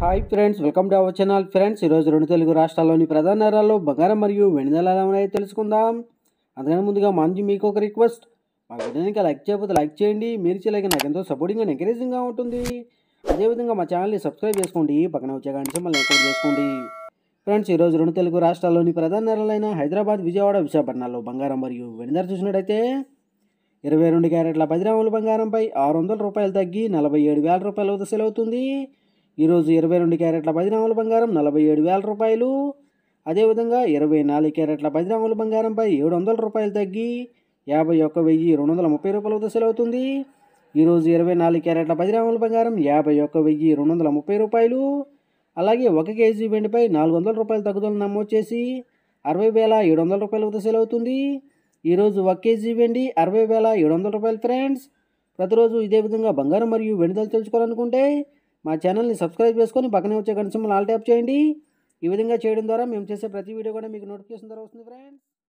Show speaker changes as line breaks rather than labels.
hi friends welcome to our channel friends ఈరోజు రెండు తెలుగు రాష్ట్రాల్లోని ప్రధాన నగరాల్లో బంగారం మరియు వెండి నెలలు ఉన్నాయో తెలుసుకుందాం అందుకని ముందుగా మంచి మీకు ఒక రిక్వెస్ట్ మా వీడియోనికి లైక్ చేయకపోతే లైక్ చేయండి మీరు చేయలేక నాకు ఎంతో సపోర్టింగ్ అండ్ ఎంకరేజింగ్గా ఉంటుంది అదేవిధంగా మా ఛానల్ని సబ్స్క్రైబ్ చేసుకోండి పక్కన వచ్చే కానీ మళ్ళీ ఎంకరేజ్ చేసుకోండి ఫ్రెండ్స్ ఈరోజు రెండు తెలుగు రాష్ట్రాల్లోని ప్రధాన నగరాలైన హైదరాబాద్ విజయవాడ విశాఖపట్నంలో బంగారం మరియు వెండి చూసినట్టయితే ఇరవై రెండు క్యారెట్ల పది గ్రాముల బంగారంపై ఆరు వందల రూపాయలు తగ్గి నలభై ఏడు వేల రూపాయల వద్ద సెలవుతుంది ఈరోజు ఇరవై రెండు క్యారెట్ల పది గ్రాముల బంగారం నలభై ఏడు వేల రూపాయలు అదేవిధంగా ఇరవై నాలుగు క్యారెట్ల పది గ్రాముల బంగారంపై ఏడు వందల రూపాయలు తగ్గి యాభై ఒక్క వెయ్యి రెండు వందల ముప్పై రూపాయల వద్ద సెలవుతుంది ఈరోజు ఇరవై నాలుగు క్యారెట్ల పది గ్రాముల బంగారం యాభై ఒక్క వెయ్యి రెండు వందల ముప్పై రూపాయలు అలాగే ఒక కేజీ వెండిపై నాలుగు వందల రూపాయల తగ్గుదల నమోదు చేసి అరవై వేల ఏడు వందల రూపాయల వద్ద సెలవుతుంది ఈరోజు ఒక కేజీ వెండి అరవై వేల ఏడు వందల రూపాయలు ఫ్రెండ్స్ ప్రతిరోజు ఇదే విధంగా బంగారం మరియు వెండి ధరలు తెలుసుకోవాలనుకుంటే మా ఛానల్ని సబ్స్క్రైబ్ చేసుకొని పక్కనే వచ్చే గంట సింబల్ ఆల్ ట్యాప్ చేయండి ఈ విధంగా చేయడం ద్వారా మేము చేసే ప్రతి వీడియో కూడా మీకు నోటిఫికేషన్ ద్వారా వస్తుంది ఫ్రెండ్స్